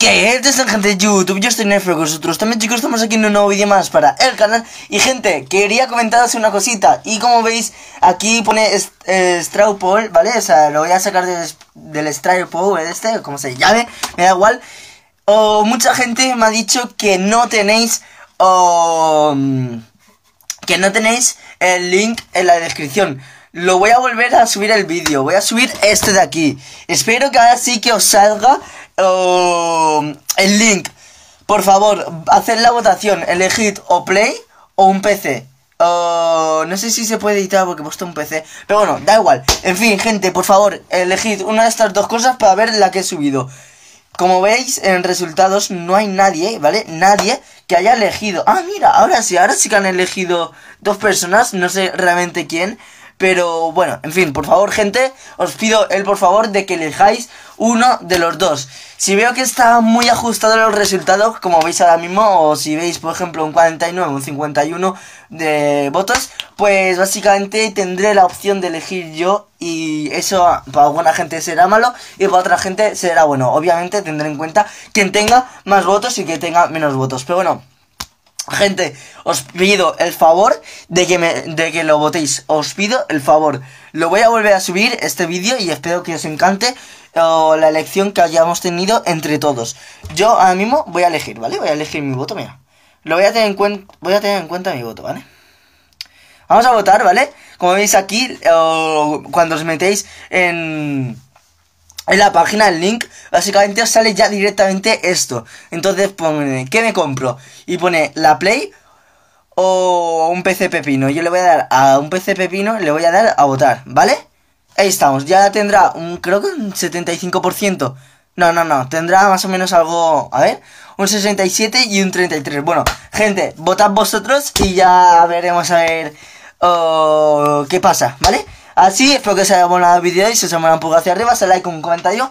¿Qué es gente de YouTube? Yo estoy Nefro con vosotros. También chicos, estamos aquí en un nuevo vídeo más para el canal. Y gente, quería comentaros una cosita. Y como veis, aquí pone eh, Straupol, ¿vale? O sea, lo voy a sacar del, del este, como se llame, me da igual. O mucha gente me ha dicho que no tenéis... O... Mm, que no tenéis el link en la descripción. Lo voy a volver a subir el vídeo. Voy a subir este de aquí. Espero que ahora sí que os salga Um, el link. Por favor, haced la votación, elegid o Play o un PC. Uh, no sé si se puede editar porque he puesto un PC. Pero bueno, da igual. En fin, gente, por favor, elegid una de estas dos cosas para ver la que he subido. Como veis, en resultados no hay nadie, ¿vale? Nadie que haya elegido. Ah, mira, ahora sí, ahora sí que han elegido dos personas, no sé realmente quién. Pero bueno, en fin, por favor, gente, os pido el por favor de que elijáis uno de los dos. Si veo que está muy ajustado los resultados, como veis ahora mismo, o si veis, por ejemplo, un 49, un 51 de votos, pues básicamente tendré la opción de elegir yo y eso para alguna gente será malo y para otra gente será bueno. Obviamente tendré en cuenta quien tenga más votos y quien tenga menos votos. Pero bueno, Gente, os pido el favor de que, de que lo votéis. Os pido el favor. Lo voy a volver a subir este vídeo y espero que os encante la elección que hayamos tenido entre todos. Yo ahora mismo voy a elegir, ¿vale? Voy a elegir mi voto, mira. Lo voy a tener en cuenta, voy a tener en cuenta mi voto, ¿vale? Vamos a votar, ¿vale? Como veis aquí, cuando os metéis en en la página el link Básicamente os sale ya directamente esto. Entonces pone, ¿qué me compro? Y pone la Play o un PC pepino. Yo le voy a dar a un PC pepino, le voy a dar a votar, ¿vale? Ahí estamos, ya tendrá un, creo que un 75%. No, no, no, tendrá más o menos algo, a ver, un 67 y un 33. Bueno, gente, votad vosotros y ya veremos a ver oh, qué pasa, ¿vale? Así, espero que os haya gustado el vídeo y si os ha un poco hacia arriba, se like, un comentario